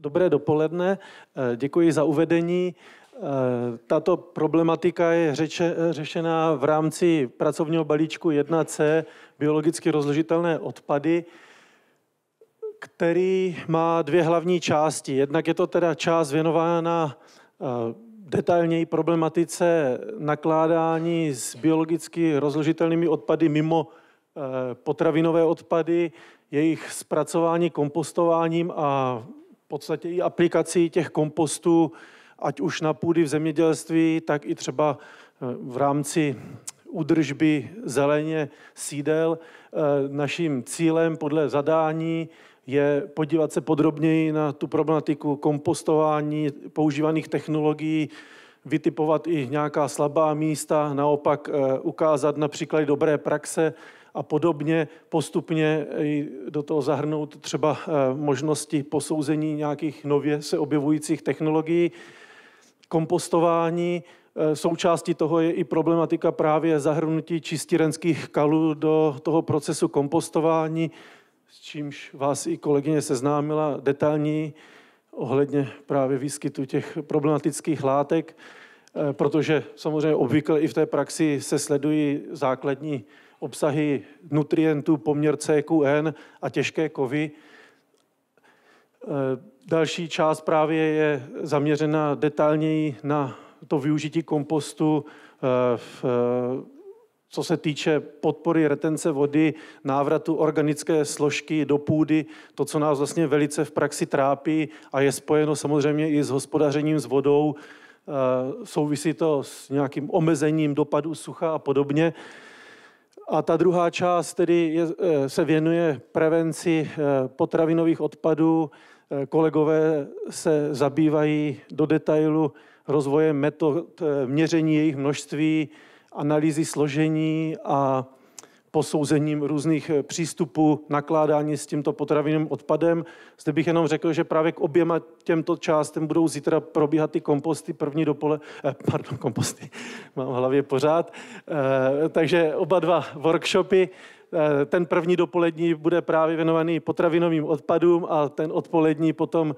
Dobré dopoledne, eh, děkuji za uvedení. Eh, tato problematika je řeče, řešena v rámci pracovního balíčku 1C biologicky rozložitelné odpady, který má dvě hlavní části. Jednak je to teda část věnována eh, detailněji problematice nakládání s biologicky rozložitelnými odpady mimo potravinové odpady, jejich zpracování kompostováním a podstatě i aplikací těch kompostů, ať už na půdy v zemědělství, tak i třeba eh, v rámci udržby zeleně sídel. Eh, naším cílem podle zadání je podívat se podrobněji na tu problematiku kompostování, používaných technologií, vytipovat i nějaká slabá místa, naopak eh, ukázat například dobré praxe, a podobně, postupně do toho zahrnout třeba eh, možnosti posouzení nějakých nově se objevujících technologií, kompostování. Eh, součástí toho je i problematika právě zahrnutí čistírenských kalů do toho procesu kompostování, s čímž vás i kolegyně seznámila detailní ohledně právě výskytu těch problematických látek, eh, protože samozřejmě obvykle i v té praxi se sledují základní obsahy nutrientů, poměr CQN a těžké kovy. E, další část právě je zaměřena detailněji na to využití kompostu e, v e, co se týče podpory retence vody, návratu organické složky do půdy, to, co nás vlastně velice v praxi trápí a je spojeno samozřejmě i s hospodařením s vodou, souvisí to s nějakým omezením dopadu sucha a podobně. A ta druhá část tedy je, eh, se věnuje prevenci eh, potravinových odpadů. Eh, kolegové se zabývají do detailu rozvojem metod měření jejich množství, analýzy složení a posouzením různých eh, přístupů nakládání s tímto potravinovým odpadem. Zde bych jenom řekl, že právě k oběma těmto částem budou zítra probíhat ty komposty první dopole, eh, pardon, komposty, mám v hlavě pořád. Eh, takže oba dva workshopy. ten první dopolední bude právě věnovaný potravinovým odpadům a ten odpolední potom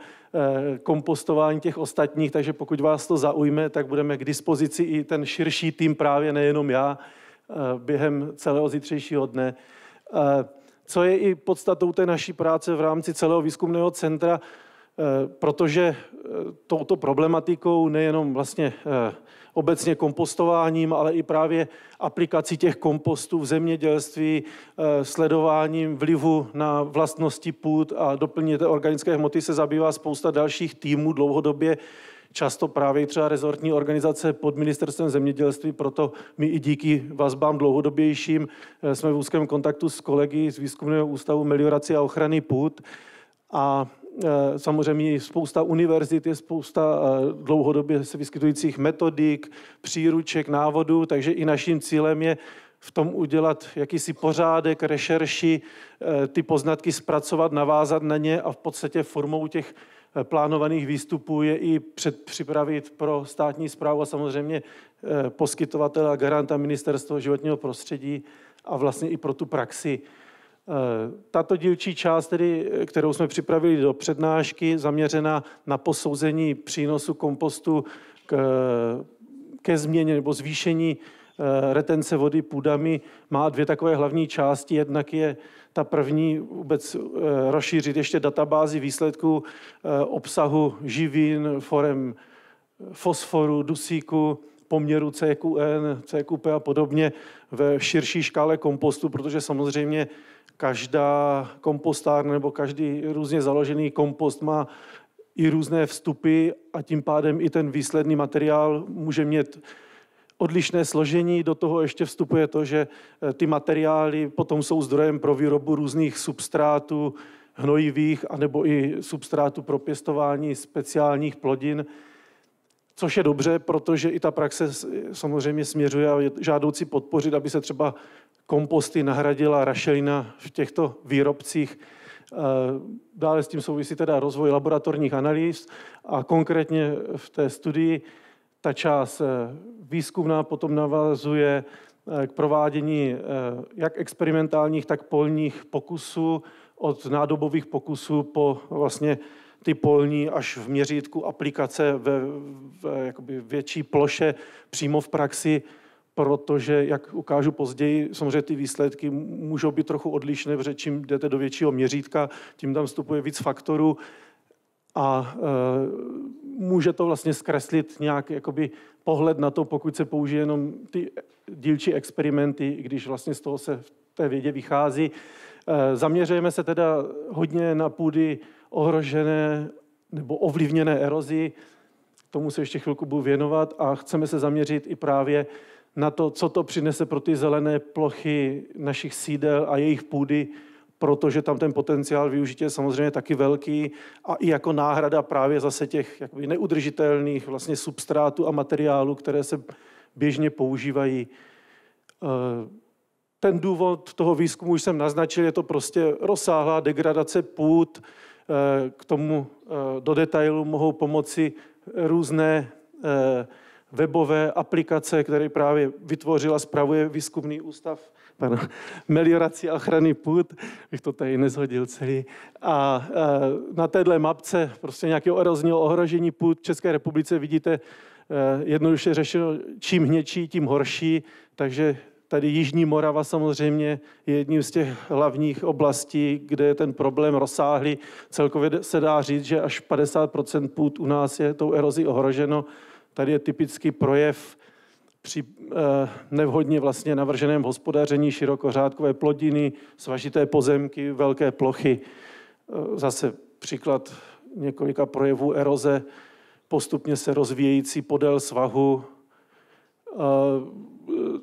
kompostování těch ostatních, takže pokud vás to zaujme, tak budeme k dispozici i ten širší tým právě, nejenom já, Eh, během celého zítřejšího dne. Eh, co je i podstatou té naší práce v rámci celého výzkumného centra, eh, protože touto problematikou nejenom vlastně obecně kompostováním, ale i právě aplikací těch kompostů v zemědělství, sledováním vlivu na vlastnosti půd a doplnění té organické hmoty se zabývá spousta dalších týmů dlouhodobě Často právě třeba rezortní organizace pod ministerstvem zemědělství, proto my i díky vazbám dlouhodobějším eh, jsme v úzkém kontaktu s kolegy z Výzkumného ústavu meliorace a ochrany půd. A eh, samozřejmě je spousta univerzit, je spousta eh, dlouhodobě se vyskytujících metodik, příruček, návodů, takže i naším cílem je v tom udělat jakýsi pořádek, rešerši, ty poznatky zpracovat, navázat na ně a v podstatě formou těch Eh, plánovaných výstupů je i předpřipravit pro státní zprávu a samozřejmě eh, poskytovatele a garanta ministerstvo životního prostředí a vlastně i pro tu praxi. Eh, tato dílčí část, tedy, kterou jsme připravili do přednášky, zaměřena na posouzení přínosu kompostu k, ke změně nebo zvýšení Eh, retence vody půdami má dvě takové hlavní části. Jednak je ta první vůbec eh, rozšířit ještě databázi výsledků eh, obsahu živin, forem fosforu, dusíku, poměru CQN, CQP a podobně ve širší škále kompostu, protože samozřejmě každá kompostárna nebo každý různě založený kompost má i různé vstupy a tím pádem i ten výsledný materiál může mít odlišné složení. Do toho ještě vstupuje to, že eh, ty materiály potom jsou zdrojem pro výrobu různých substrátů, hnojivých, anebo i substrátu pro pěstování speciálních plodin, což je dobře, protože i ta praxe samozřejmě směřuje a je žádoucí podpořit, aby se třeba komposty nahradila rašelina v těchto výrobcích. Eh, dále s tím souvisí teda rozvoj laboratorních analýz a konkrétně v té studii ta část eh, výzkumná potom navazuje eh, k provádění eh, jak experimentálních, tak polních pokusů, od nádobových pokusů po vlastně ty polní až v měřítku aplikace ve, ve jakoby větší ploše přímo v praxi, protože, jak ukážu později, samozřejmě ty výsledky můžou být trochu odlišné, protože čím jdete do většího měřítka, tím tam vstupuje víc faktorů a eh, může to vlastně zkreslit nějak jakoby pohled na to, pokud se použije jenom ty dílčí experimenty, když vlastně z toho se v té vědě vychází. Eh, zaměřujeme se teda hodně na půdy ohrožené nebo ovlivněné erozi, tomu se ještě chvilku budu věnovat a chceme se zaměřit i právě na to, co to přinese pro ty zelené plochy našich sídel a jejich půdy, protože tam ten potenciál využití je samozřejmě taky velký a i jako náhrada právě zase těch jakoby neudržitelných vlastně substrátů a materiálů, které se běžně používají. Eh, ten důvod toho výzkumu už jsem naznačil, je to prostě rozsáhlá degradace půd, eh, k tomu eh, do detailu mohou pomoci různé webové aplikace, které právě vytvořila, zpravuje výzkumný ústav pana meliorací a ochrany půd, bych to tady nezhodil celý. A e, na téhle mapce prostě nějakého erozního ohrožení půd v České republice vidíte e, jednoduše řešeno, čím hněčí, tím horší, takže tady Jižní Morava samozřejmě je jedním z těch hlavních oblastí, kde je ten problém rozsáhlý. Celkově se dá říct, že až 50 půd u nás je tou erozí ohroženo. Tady je typický projev při eh, nevhodně vlastně navrženém hospodaření širokořádkové plodiny, svažité pozemky, velké plochy. Eh, zase příklad několika projevů eroze, postupně se rozvíjející podél svahu. Eh,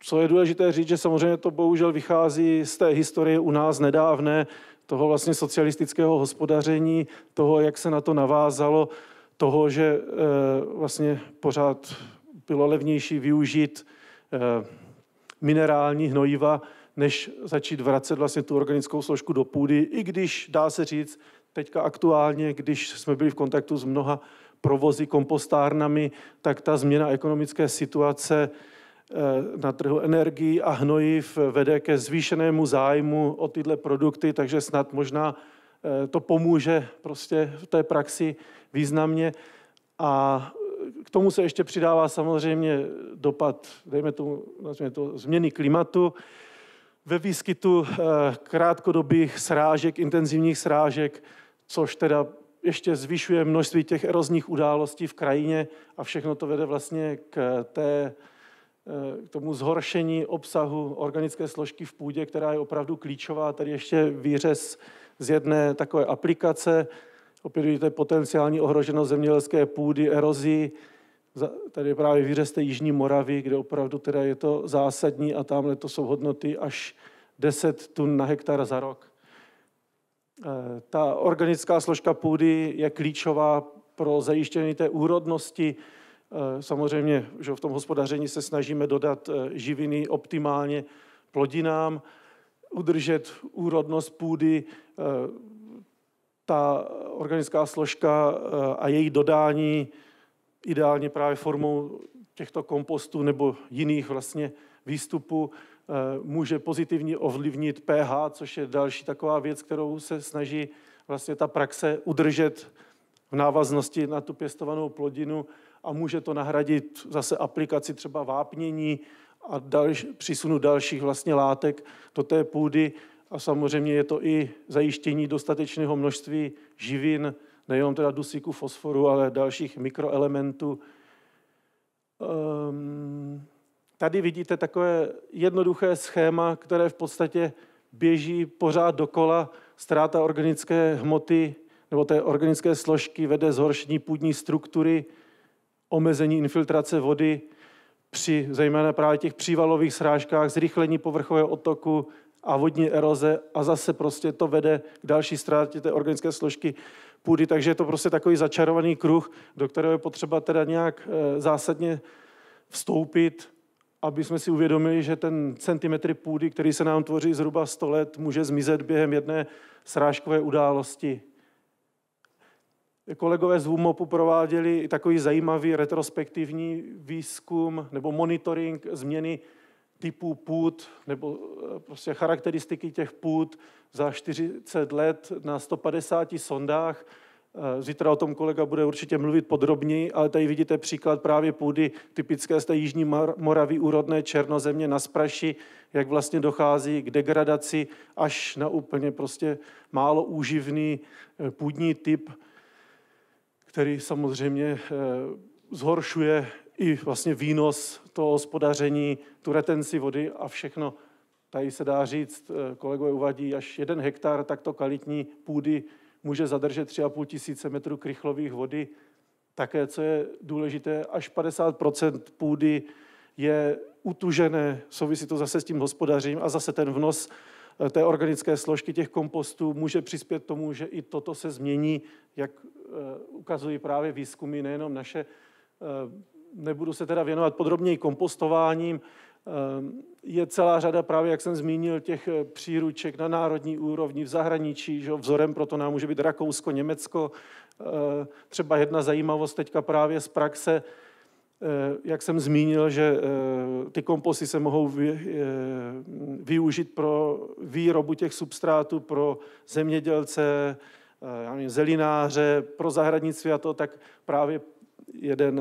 co je důležité říct, že samozřejmě to bohužel vychází z té historie u nás nedávné, toho vlastně socialistického hospodaření, toho, jak se na to navázalo, toho, že eh, vlastně pořád bylo levnější využít eh, minerální hnojiva, než začít vracet vlastně tu organickou složku do půdy, i když dá se říct, teďka aktuálně, když jsme byli v kontaktu s mnoha provozy kompostárnami, tak ta změna ekonomické situace eh, na trhu energií a hnojiv vede ke zvýšenému zájmu o tyhle produkty, takže snad možná Eh, to pomůže prostě v té praxi významně. A eh, k tomu se ještě přidává samozřejmě dopad, dejme tomu, to změny klimatu, ve výskytu eh, krátkodobých srážek, intenzivních srážek, což teda ještě zvyšuje množství těch erozních událostí v krajině a všechno to vede vlastně k, té, k tomu zhoršení obsahu organické složky v půdě, která je opravdu klíčová. Tady ještě výřez z jedné takové aplikace. Opět vidíte potenciální ohroženost zemědělské půdy, erozí. Tady je právě výřez té Jižní Moravy, kde opravdu teda je to zásadní a tamhle to jsou hodnoty až 10 tun na hektar za rok. Eh, ta organická složka půdy je klíčová pro zajištění té úrodnosti. Eh, samozřejmě, že v tom hospodaření se snažíme dodat eh, živiny optimálně plodinám, udržet úrodnost půdy, eh, ta organická složka eh, a její dodání ideálně právě formou těchto kompostů nebo jiných vlastně výstupů eh, může pozitivně ovlivnit pH, což je další taková věc, kterou se snaží vlastně ta praxe udržet v návaznosti na tu pěstovanou plodinu a může to nahradit zase aplikaci třeba vápnění a dalš, přísunu dalších vlastně látek do té půdy a samozřejmě je to i zajištění dostatečného množství živin, nejenom teda dusíku, fosforu, ale dalších mikroelementů. Um, tady vidíte takové jednoduché schéma, které v podstatě běží pořád dokola. Ztráta organické hmoty nebo té organické složky vede zhoršení půdní struktury, omezení infiltrace vody, při zejména právě těch přívalových srážkách, zrychlení povrchového otoku a vodní eroze a zase prostě to vede k další ztrátě té organické složky půdy, takže je to prostě takový začarovaný kruh, do kterého je potřeba teda nějak eh, zásadně vstoupit, aby jsme si uvědomili, že ten centimetry půdy, který se nám tvoří zhruba 100 let, může zmizet během jedné srážkové události kolegové z VUMOPu prováděli takový zajímavý retrospektivní výzkum nebo monitoring změny typů půd nebo eh, prostě charakteristiky těch půd za 40 let na 150 sondách. Eh, zítra o tom kolega bude určitě mluvit podrobněji, ale tady vidíte příklad právě půdy typické z té Jižní Moravy úrodné černozemě na Spraši, jak vlastně dochází k degradaci až na úplně prostě málo úživný eh, půdní typ, který samozřejmě eh, zhoršuje i vlastně výnos toho hospodaření, tu retenci vody a všechno. Tady se dá říct, eh, kolegové uvadí, až jeden hektar takto kvalitní půdy může zadržet 3,5 tisíce metrů krychlových vody. Také, co je důležité, až 50 půdy je utužené, souvisí to zase s tím hospodařím a zase ten vnos Eh, té organické složky těch kompostů může přispět tomu, že i toto se změní, jak eh, ukazují právě výzkumy, nejenom naše. Eh, nebudu se teda věnovat podrobněji kompostováním. Je celá řada právě, jak jsem zmínil, těch příruček na národní úrovni v zahraničí. Že vzorem proto nám může být Rakousko, Německo. Třeba jedna zajímavost teďka právě z praxe, Eh, jak jsem zmínil, že eh, ty komposty se mohou eh, využít pro výrobu těch substrátů pro zemědělce, já nevím, zelináře, pro zahradnictví a to, tak právě jeden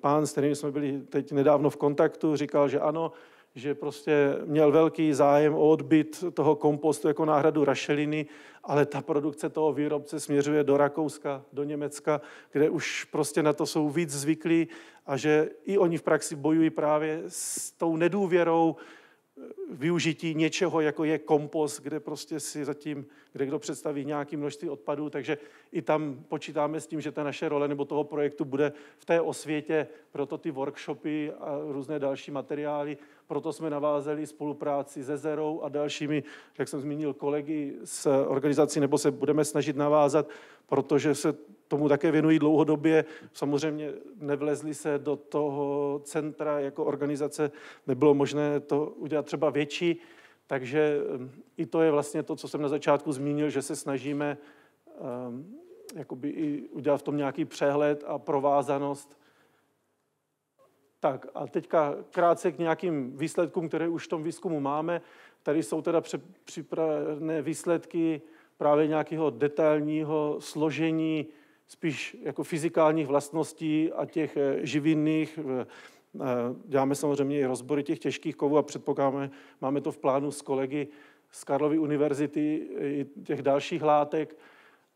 pán, s kterým jsme byli teď nedávno v kontaktu, říkal, že ano, že prostě měl velký zájem o odbyt toho kompostu jako náhradu rašeliny, ale ta produkce toho výrobce směřuje do Rakouska, do Německa, kde už prostě na to jsou víc zvyklí a že i oni v praxi bojují právě s tou nedůvěrou eh, využití něčeho, jako je kompost, kde prostě si zatím, kde kdo představí nějaké množství odpadů, takže i tam počítáme s tím, že ta naše role nebo toho projektu bude v té osvětě, proto ty workshopy a různé další materiály proto jsme navázeli spolupráci se Zerou a dalšími, jak jsem zmínil, kolegy z organizací, nebo se budeme snažit navázat, protože se tomu také věnují dlouhodobě. Samozřejmě nevlezli se do toho centra jako organizace, nebylo možné to udělat třeba větší, takže ehm, i to je vlastně to, co jsem na začátku zmínil, že se snažíme um, jakoby i udělat v tom nějaký přehled a provázanost tak a teďka krátce k nějakým výsledkům, které už v tom výzkumu máme. Tady jsou teda připravené výsledky právě nějakého detailního složení spíš jako fyzikálních vlastností a těch eh, živinných. Eh, děláme samozřejmě i rozbory těch těžkých kovů a předpokládáme, máme to v plánu s kolegy z Karlovy univerzity i těch dalších látek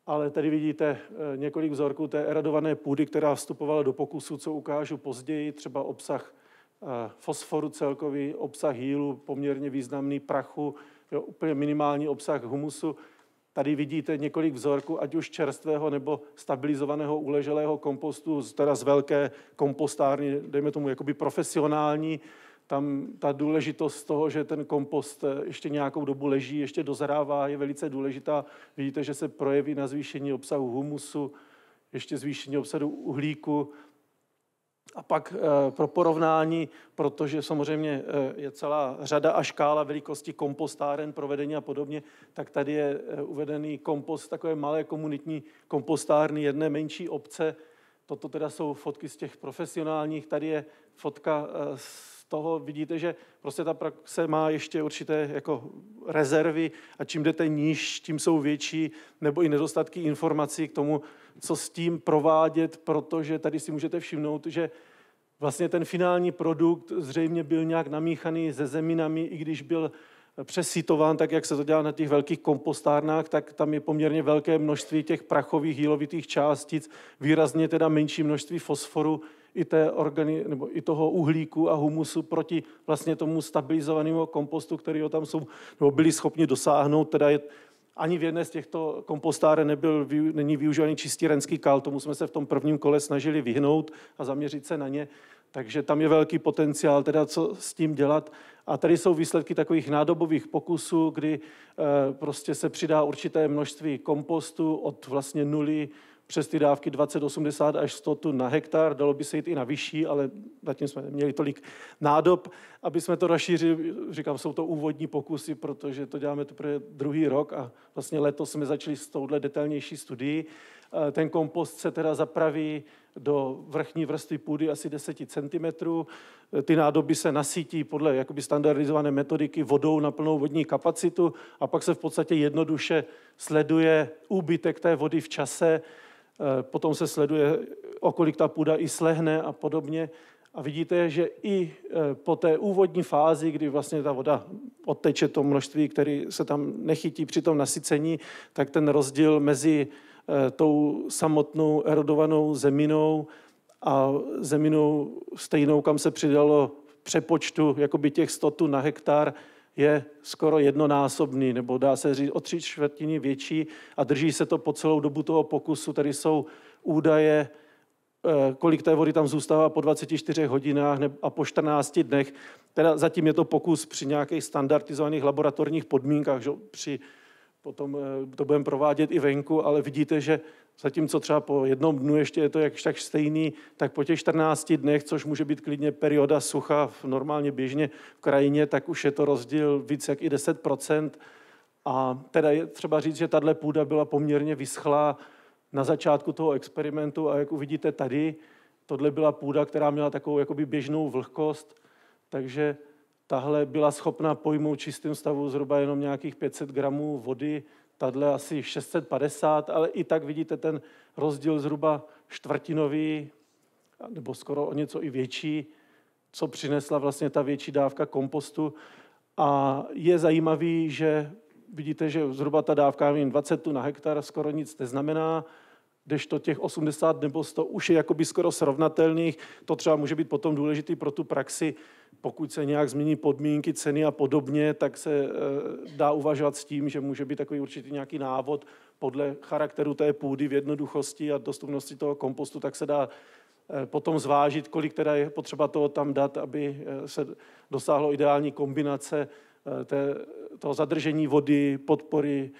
ale tady vidíte eh, několik vzorků té eradované půdy, která vstupovala do pokusu, co ukážu později, třeba obsah eh, fosforu celkový, obsah hýlu, poměrně významný, prachu, jo, úplně minimální obsah humusu. Tady vidíte několik vzorků, ať už čerstvého nebo stabilizovaného uleželého kompostu, teda z velké kompostárny, dejme tomu jakoby profesionální, tam ta důležitost toho, že ten kompost eh, ještě nějakou dobu leží, ještě dozrává, je velice důležitá. Vidíte, že se projeví na zvýšení obsahu humusu, ještě zvýšení obsahu uhlíku. A pak e, pro porovnání, protože samozřejmě e, je celá řada a škála velikosti kompostáren, provedení a podobně, tak tady je e, uvedený kompost, takové malé komunitní kompostárny jedné menší obce. Toto teda jsou fotky z těch profesionálních. Tady je fotka z toho vidíte, že prostě ta praxe má ještě určité jako rezervy a čím jdete níž, tím jsou větší, nebo i nedostatky informací k tomu, co s tím provádět, protože tady si můžete všimnout, že vlastně ten finální produkt zřejmě byl nějak namíchaný ze zeminami, i když byl přesítován, tak jak se to dělá na těch velkých kompostárnách, tak tam je poměrně velké množství těch prachových jílovitých částic, výrazně teda menší množství fosforu, i, té organi- nebo i toho uhlíku a humusu proti vlastně tomu stabilizovanému kompostu, který ho tam jsou, nebo byli schopni dosáhnout. Teda je, ani v jedné z těchto kompostáre nebyl, není využívaný čistírenský kal, tomu jsme se v tom prvním kole snažili vyhnout a zaměřit se na ně. Takže tam je velký potenciál, teda co s tím dělat. A tady jsou výsledky takových nádobových pokusů, kdy eh, prostě se přidá určité množství kompostu od vlastně nuly přes ty dávky 80 až 100 tun na hektar, dalo by se jít i na vyšší, ale zatím jsme neměli tolik nádob, aby jsme to rozšířili. Říkám, jsou to úvodní pokusy, protože to děláme teprve druhý rok a vlastně letos jsme začali s touhle detailnější studií. Eh, ten kompost se teda zapraví do vrchní vrstvy půdy asi 10 cm. Eh, ty nádoby se nasítí podle jakoby standardizované metodiky vodou na plnou vodní kapacitu a pak se v podstatě jednoduše sleduje úbytek té vody v čase, Eh, potom se sleduje, o kolik ta půda i slehne a podobně. A vidíte, že i eh, po té úvodní fázi, kdy vlastně ta voda odteče to množství, který se tam nechytí při tom nasycení, tak ten rozdíl mezi eh, tou samotnou erodovanou zeminou a zeminou stejnou, kam se přidalo v přepočtu jakoby těch 100 tun na hektar, je skoro jednonásobný, nebo dá se říct o tři čtvrtiny větší a drží se to po celou dobu toho pokusu. Tady jsou údaje, eh, kolik té vody tam zůstává po 24 hodinách a po 14 dnech. Teda zatím je to pokus při nějakých standardizovaných laboratorních podmínkách, že při potom eh, to budeme provádět i venku, ale vidíte, že zatímco třeba po jednom dnu ještě je to jakž tak stejný, tak po těch 14 dnech, což může být klidně perioda sucha v normálně běžně v krajině, tak už je to rozdíl víc jak i 10%. A teda je třeba říct, že tahle půda byla poměrně vyschlá na začátku toho experimentu a jak uvidíte tady, tohle byla půda, která měla takovou jakoby běžnou vlhkost, takže Tahle byla schopna pojmout čistým stavu zhruba jenom nějakých 500 gramů vody, tahle asi 650, ale i tak vidíte ten rozdíl zhruba čtvrtinový, nebo skoro o něco i větší, co přinesla vlastně ta větší dávka kompostu. A je zajímavý, že vidíte, že zhruba ta dávka, nevím, 20 tun na hektar skoro nic neznamená, to těch 80 nebo 100 už je jakoby skoro srovnatelných. To třeba může být potom důležitý pro tu praxi, pokud se nějak změní podmínky, ceny a podobně, tak se eh, dá uvažovat s tím, že může být takový určitý nějaký návod podle charakteru té půdy v jednoduchosti a dostupnosti toho kompostu, tak se dá eh, potom zvážit, kolik teda je potřeba toho tam dát, aby eh, se dosáhlo ideální kombinace té, toho zadržení vody, podpory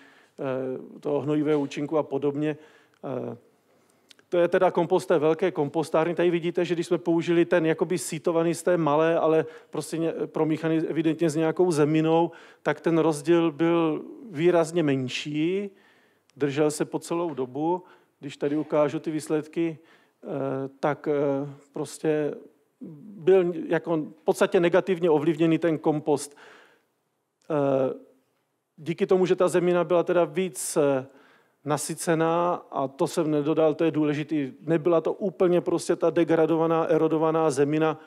toho hnojivého účinku a podobně. Eh, to je teda kompost té velké kompostárny. Tady vidíte, že když jsme použili ten jakoby sítovaný z té malé, ale prostě promíchaný evidentně s nějakou zeminou, tak ten rozdíl byl výrazně menší, držel se po celou dobu. Když tady ukážu ty výsledky, eh, tak eh, prostě byl jako v podstatě negativně ovlivněný ten kompost. Díky tomu, že ta zemina byla teda víc nasycená a to jsem nedodal, to je důležitý. Nebyla to úplně prostě ta degradovaná, erodovaná zemina,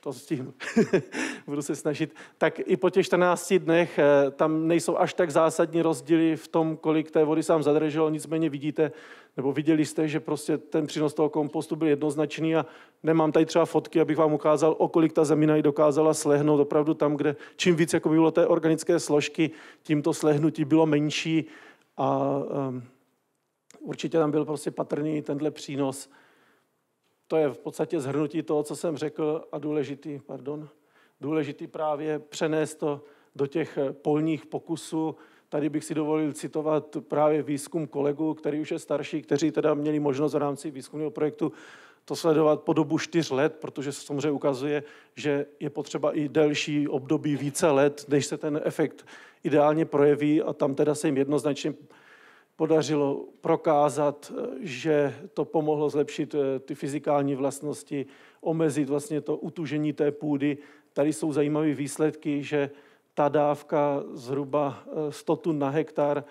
to stihnu, budu se snažit, tak i po těch 14 dnech eh, tam nejsou až tak zásadní rozdíly v tom, kolik té vody sám zadrželo, nicméně vidíte, nebo viděli jste, že prostě ten přínos toho kompostu byl jednoznačný a nemám tady třeba fotky, abych vám ukázal, o kolik ta zemina ji dokázala slehnout opravdu tam, kde čím víc jako bylo té organické složky, tím to slehnutí bylo menší, a um, určitě tam byl prostě patrný tenhle přínos. To je v podstatě zhrnutí toho, co jsem řekl a důležitý, pardon, důležitý právě přenést to do těch eh, polních pokusů. Tady bych si dovolil citovat právě výzkum kolegů, který už je starší, kteří teda měli možnost v rámci výzkumného projektu to sledovat po dobu čtyř let, protože se samozřejmě ukazuje, že je potřeba i delší období více let, než se ten efekt ideálně projeví a tam teda se jim jednoznačně podařilo prokázat, eh, že to pomohlo zlepšit eh, ty fyzikální vlastnosti, omezit vlastně to utužení té půdy. Tady jsou zajímavé výsledky, že ta dávka zhruba 100 eh, tun na hektar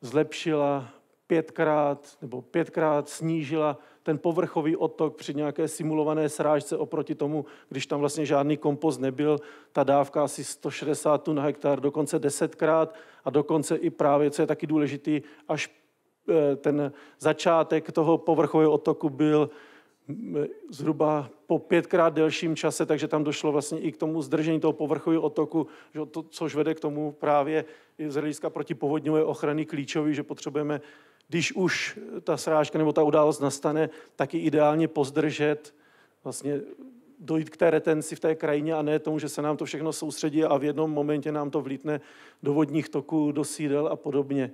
zlepšila pětkrát nebo pětkrát snížila ten povrchový otok při nějaké simulované srážce oproti tomu, když tam vlastně žádný kompost nebyl, ta dávka asi 160 tun na hektar, dokonce desetkrát a dokonce i právě, co je taky důležitý, až eh, ten začátek toho povrchového otoku byl mm, eh, zhruba po pětkrát delším čase, takže tam došlo vlastně i k tomu zdržení toho povrchového otoku, což vede k tomu právě z hlediska protipovodňové ochrany klíčový, že potřebujeme když už ta srážka nebo ta událost nastane, tak ji ideálně pozdržet, vlastně dojít k té retenci v té krajině a ne tomu, že se nám to všechno soustředí a v jednom momentě nám to vlítne do vodních toků, do sídel a podobně.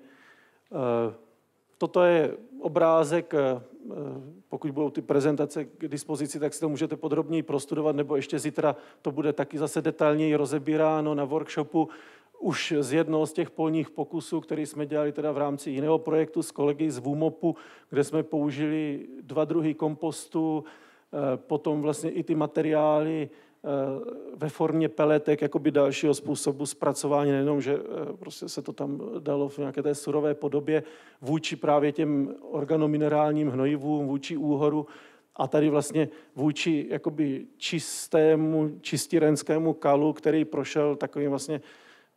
Eh, toto je obrázek, eh, pokud budou ty prezentace k dispozici, tak si to můžete podrobněji prostudovat, nebo ještě zítra to bude taky zase detailněji rozebíráno na workshopu, už z jednoho z těch polních pokusů, který jsme dělali teda v rámci jiného projektu s kolegy z VUMOPu, kde jsme použili dva druhy kompostu, eh, potom vlastně i ty materiály eh, ve formě peletek, jakoby dalšího způsobu zpracování, nejenom, že eh, prostě se to tam dalo v nějaké té surové podobě vůči právě těm organominerálním hnojivům, vůči úhoru a tady vlastně vůči jakoby čistému, čistírenskému kalu, který prošel takovým vlastně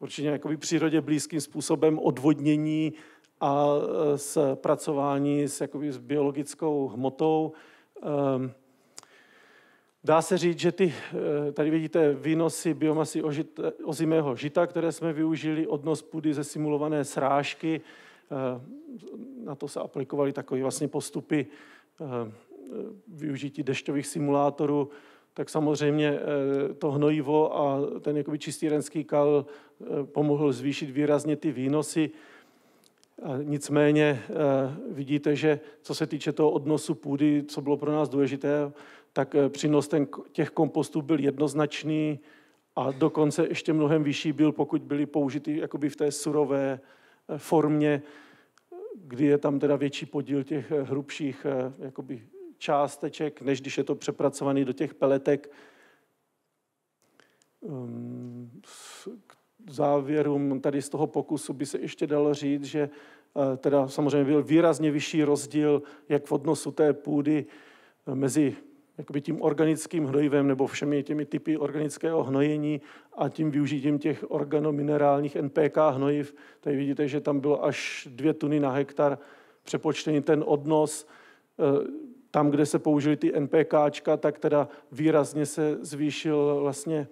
určitě jakoby přírodě blízkým způsobem odvodnění a e, s pracování s, jakoby, s biologickou hmotou. Ehm, dá se říct, že ty, e, tady vidíte výnosy biomasy e, ozimého žita, které jsme využili, odnos půdy ze simulované srážky. Ehm, na to se aplikovaly takové vlastně postupy ehm, využití dešťových simulátorů, tak samozřejmě eh, to hnojivo a ten jakoby čistírenský kal eh, pomohl zvýšit výrazně ty výnosy. nicméně eh, vidíte, že co se týče toho odnosu půdy, co bylo pro nás důležité, tak přínos ten, těch kompostů byl jednoznačný a dokonce ještě mnohem vyšší byl, pokud byly použity jakoby v té surové formě, kdy je tam teda větší podíl těch hrubších jakoby částeček, než když je to přepracovaný do těch peletek. Ehm, k závěrům tady z toho pokusu by se ještě dalo říct, že eh, teda samozřejmě byl výrazně vyšší rozdíl, jak v odnosu té půdy eh, mezi jakoby tím organickým hnojivem nebo všemi těmi typy organického hnojení a tím využitím těch organominerálních NPK hnojiv. Tady vidíte, že tam bylo až dvě tuny na hektar přepočtený ten odnos. Eh, tam, kde se použili ty NPKčka, tak teda výrazně se zvýšil vlastně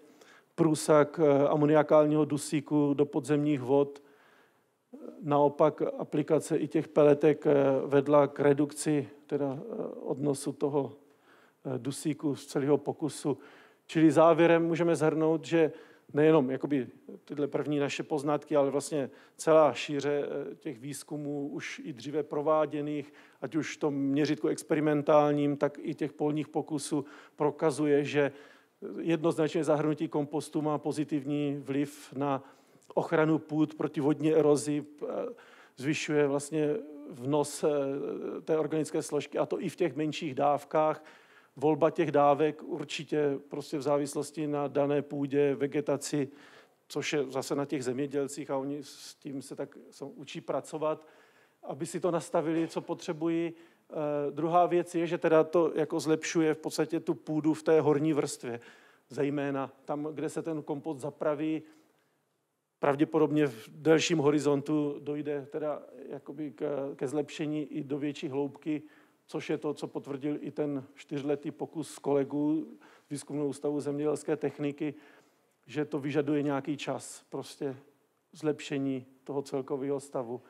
průsak eh, amoniakálního dusíku do podzemních vod. Naopak aplikace i těch peletek eh, vedla k redukci teda eh, odnosu toho dusíku z celého pokusu. Čili závěrem můžeme zhrnout, že nejenom jakoby tyhle první naše poznatky, ale vlastně celá šíře eh, těch výzkumů už i dříve prováděných, ať už v tom měřitku experimentálním, tak i těch polních pokusů prokazuje, že eh, jednoznačně zahrnutí kompostu má pozitivní vliv na ochranu půd proti vodní erozi, eh, zvyšuje vlastně vnos té organické složky, a to i v těch menších dávkách, volba těch dávek určitě prostě v závislosti na dané půdě, vegetaci, což je zase na těch zemědělcích a oni s tím se tak učí pracovat, aby si to nastavili, co potřebují. Eh, druhá věc je, že teda to jako zlepšuje v podstatě tu půdu v té horní vrstvě, zejména tam, kde se ten kompost zapraví, pravděpodobně v delším horizontu dojde teda jakoby ke, ke zlepšení i do větší hloubky což je to, co potvrdil i ten čtyřletý pokus kolegů z Výzkumného ústavu zemědělské techniky, že to vyžaduje nějaký čas, prostě zlepšení toho celkového stavu.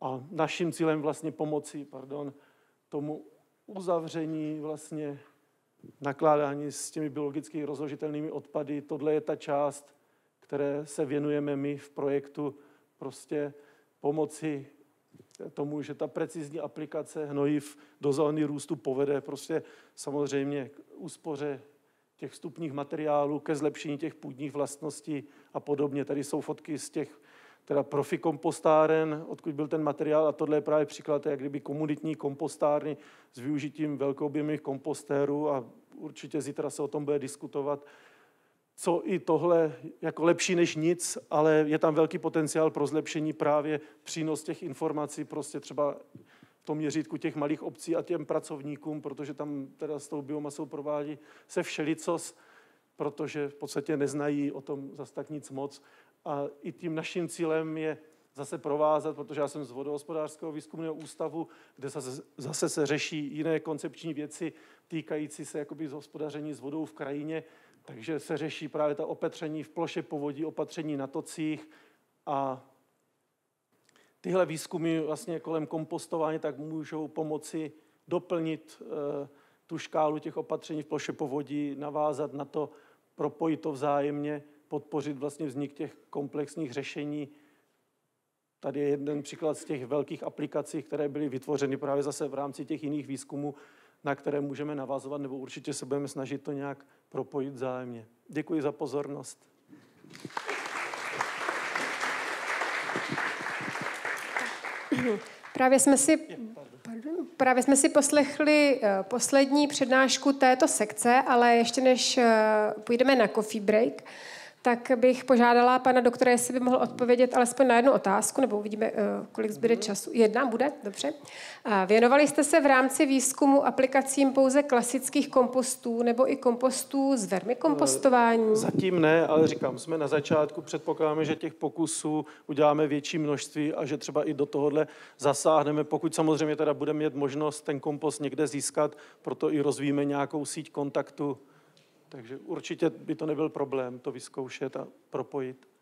A naším cílem vlastně pomoci, pardon, tomu uzavření vlastně nakládání s těmi biologicky rozložitelnými odpady. Tohle je ta část, které se věnujeme my v projektu prostě pomoci tomu, že ta precizní aplikace hnojiv do zóny růstu povede prostě samozřejmě k úspoře těch vstupních materiálů, ke zlepšení těch půdních vlastností a podobně. Tady jsou fotky z těch teda profi kompostáren, odkud byl ten materiál a tohle je právě příklad, jak kdyby komunitní kompostárny s využitím velkoobjemných kompostérů a určitě zítra se o tom bude diskutovat, co i tohle jako lepší než nic, ale je tam velký potenciál pro zlepšení právě přínos těch informací, prostě třeba v tom měřítku těch malých obcí a těm pracovníkům, protože tam teda s tou biomasou provádí se všelicos, protože v podstatě neznají o tom zase tak nic moc. A i tím naším cílem je zase provázat, protože já jsem z vodohospodářského výzkumného ústavu, kde zase, zase se řeší jiné koncepční věci týkající se jakoby z hospodaření s vodou v krajině, takže se řeší právě ta opatření v ploše povodí, opatření na tocích a tyhle výzkumy vlastně kolem kompostování tak můžou pomoci doplnit eh, tu škálu těch opatření v ploše povodí, navázat na to, propojit to vzájemně, podpořit vlastně vznik těch komplexních řešení. Tady je jeden příklad z těch velkých aplikací, které byly vytvořeny právě zase v rámci těch jiných výzkumů, na které můžeme navazovat, nebo určitě se budeme snažit to nějak propojit vzájemně. Děkuji za pozornost. Právě jsme si, pardon, právě jsme si poslechli eh, poslední přednášku této sekce, ale ještě než eh, půjdeme na coffee break, tak bych požádala pana doktora, jestli by mohl odpovědět alespoň na jednu otázku, nebo uvidíme, eh, kolik zbyde mhm. času. Jedna bude, dobře. Věnovali jste se v rámci výzkumu aplikacím pouze klasických kompostů nebo i kompostů z kompostování? Eh, zatím ne, ale říkám, jsme na začátku, předpokládáme, že těch pokusů uděláme větší množství a že třeba i do tohohle zasáhneme, pokud samozřejmě teda budeme mít možnost ten kompost někde získat, proto i rozvíjeme nějakou síť kontaktu takže určitě by to nebyl problém to vyzkoušet a propojit.